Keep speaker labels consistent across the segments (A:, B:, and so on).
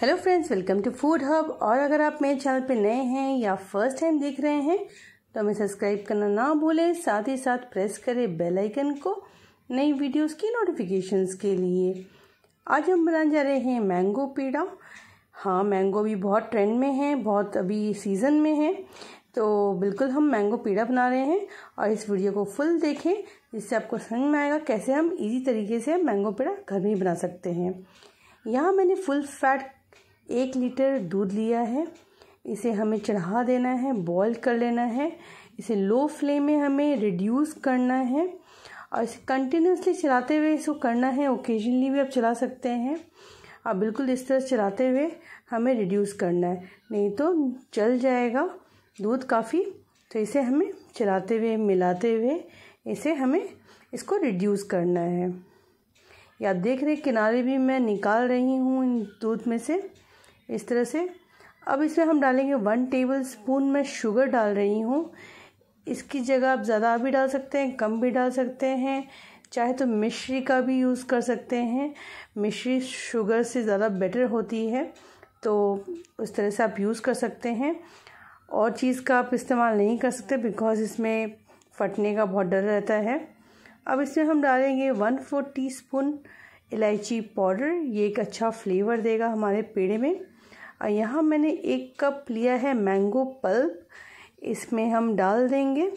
A: hello friends welcome to food hub और अगर आप मेरे चैनल पर नए हैं या फर्स्ट टाइम देख रहे हैं तो हमें सब्सक्राइब करना ना भूलें साथ ही साथ प्रेस करें बेल आइकन को नई वीडियोस की नोटिफिकेशंस के लिए आज हम बनाने जा रहे हैं मैंगो पेड़ा हाँ मैंगो भी बहुत ट्रेंड में है बहुत अभी सीज़न में है तो बिल्कुल हम मैंगो पेड़ा बना रहे हैं और इस वीडियो को फुल देखें जिससे आपको समझ में आएगा कैसे हम इजी तरीके से मैंगो पेड़ा घर में ही बना सकते हैं यहाँ मैंने फुल फैट एक लीटर दूध लिया है इसे हमें चढ़ा देना है बॉईल कर लेना है इसे लो फ्लेम में हमें रिड्यूस करना है और इसे कंटिन्यूसली चलाते हुए इसको करना है ओकेजनली भी आप चला सकते हैं और बिल्कुल इस तरह चलाते हुए हमें रिड्यूस करना है नहीं तो चल जाएगा दूध काफ़ी तो इसे हमें चलाते हुए मिलाते हुए इसे हमें इसको रिड्यूस करना है या देख रहे किनारे भी मैं निकाल रही हूँ इन दूध में से इस तरह से अब इसमें हम डालेंगे वन टेबल स्पून मैं शुगर डाल रही हूँ इसकी जगह आप ज़्यादा भी डाल सकते हैं कम भी डाल सकते हैं चाहे तो मिश्री का भी यूज़ कर सकते हैं मिश्री शुगर से ज़्यादा बेटर होती है तो उस तरह से आप यूज़ कर सकते हैं और चीज़ का आप इस्तेमाल नहीं कर सकते बिकॉज़ इसमें फटने का बहुत डर रहता है अब इसमें हम डालेंगे वन फोर टी स्पून इलायची पाउडर ये एक अच्छा फ्लेवर देगा हमारे पेड़े में और यहाँ मैंने एक कप लिया है मैंगो पल्प इसमें हम डाल देंगे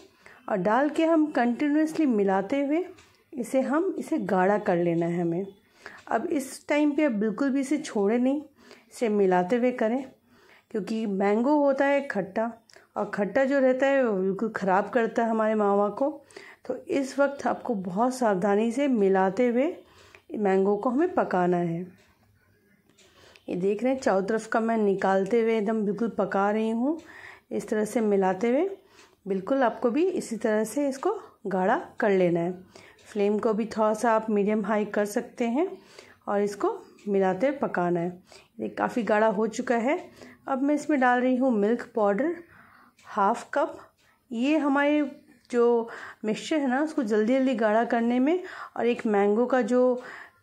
A: और डाल के हम कंटिन्यूसली मिलाते हुए इसे हम इसे गाढ़ा कर लेना है हमें अब इस टाइम पे बिल्कुल भी इसे छोड़े नहीं इसे मिलाते हुए करें क्योंकि मैंगो होता है खट्टा और खट्टा जो रहता है वो बिल्कुल ख़राब करता है हमारे मावा को तो इस वक्त आपको बहुत सावधानी से मिलाते हुए मैंगो को हमें पकाना है ये देख रहे हैं चारों तरफ का मैं निकालते हुए एकदम बिल्कुल पका रही हूँ इस तरह से मिलाते हुए बिल्कुल आपको भी इसी तरह से इसको गाढ़ा कर लेना है फ्लेम को भी थोड़ा सा आप मीडियम हाई कर सकते हैं और इसको मिलाते हुए पकाना है ये काफ़ी गाढ़ा हो चुका है अब मैं इसमें डाल रही हूँ मिल्क पाउडर हाफ कप ये हमारे जो मिक्सचर है ना उसको जल्दी जल्दी गाढ़ा करने में और एक मैंगो का जो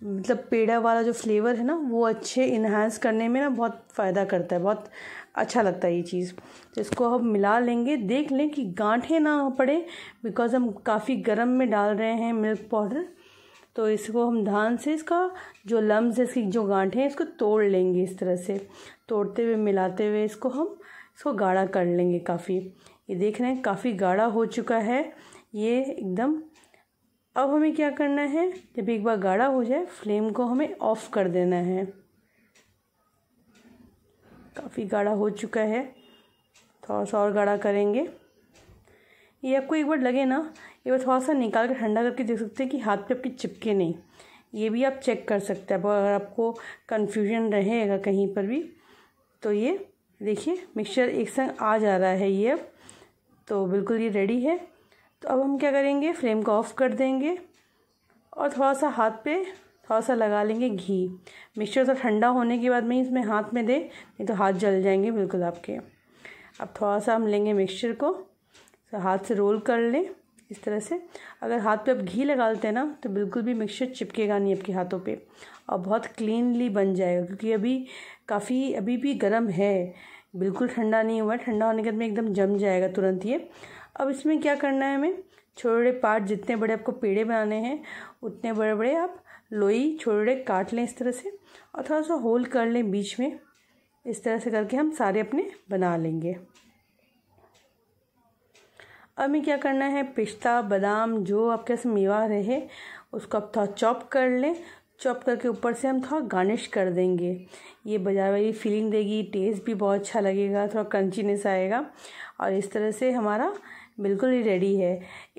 A: मतलब पेड़ा वाला जो फ्लेवर है ना वो अच्छे इन्हांस करने में ना बहुत फ़ायदा करता है बहुत अच्छा लगता है ये चीज़ तो इसको हम मिला लेंगे देख लें कि गांठे ना पड़े बिकॉज़ हम काफ़ी गर्म में डाल रहे हैं मिल्क पाउडर तो इसको हम ध्यान से इसका जो लम्ब है इसकी जो गांठे हैं इसको तोड़ लेंगे इस तरह से तोड़ते हुए मिलाते हुए इसको हम इसको गाढ़ा कर लेंगे काफ़ी ये देख रहे हैं काफ़ी गाढ़ा हो चुका है ये एकदम अब हमें क्या करना है जब एक बार गाढ़ा हो जाए फ्लेम को हमें ऑफ कर देना है काफ़ी गाढ़ा हो चुका है थोड़ा सा और गाढ़ा करेंगे ये आपको एक बार लगे ना ये बार थोड़ा सा निकाल कर ठंडा करके देख सकते हैं कि हाथ पे आपके चिपके नहीं ये भी आप चेक कर सकते हैं अगर आपको कन्फ्यूजन रहेगा कहीं पर भी तो ये देखिए मिक्सचर एक संग आ जा रहा है ये अब तो बिल्कुल ये रेडी है तो अब हम क्या करेंगे फ्लेम को ऑफ कर देंगे और थोड़ा सा हाथ पे थोड़ा सा लगा लेंगे घी मिक्सचर थोड़ा ठंडा होने के बाद में इसमें हाथ में दे नहीं तो हाथ जल जाएंगे बिल्कुल आपके अब थोड़ा सा हम लेंगे मिक्सचर को तो हाथ से रोल कर लें इस तरह से अगर हाथ पे आप घी लगा लेते हैं ना तो बिल्कुल भी मिक्सचर चिपकेगा नहीं आपके हाथों पे और बहुत क्लीनली बन जाएगा क्योंकि अभी काफ़ी अभी भी गर्म है बिल्कुल ठंडा नहीं हुआ ठंडा होने के बाद में एकदम जम जाएगा तुरंत ये अब इसमें क्या करना है हमें छोटे छोटे पार्ट जितने बड़े आपको पेड़े बनाने हैं उतने बड़े बड़े आप लोई छोटे छोटे काट लें इस तरह से और थोड़ा सा होल कर लें बीच में इस तरह से करके हम सारे अपने बना लेंगे अब हमें क्या करना है पिस्ता बादाम जो आपके पास मेवा रहे उसको आप थोड़ा चॉप कर लें चॉप करके ऊपर से हम थोड़ा गार्निश कर देंगे ये बाजार वाली फीलिंग देगी टेस्ट भी बहुत अच्छा लगेगा थोड़ा क्रंचीनेस आएगा और इस तरह से हमारा बिल्कुल ही रेडी है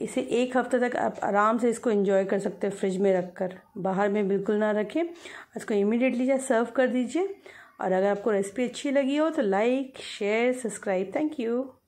A: इसे एक हफ्ते तक आप आराम से इसको एंजॉय कर सकते हैं फ्रिज में रख कर बाहर में बिल्कुल ना रखें इसको इमीडिएटली जाए सर्व कर दीजिए और अगर आपको रेसिपी अच्छी लगी हो तो like share subscribe thank you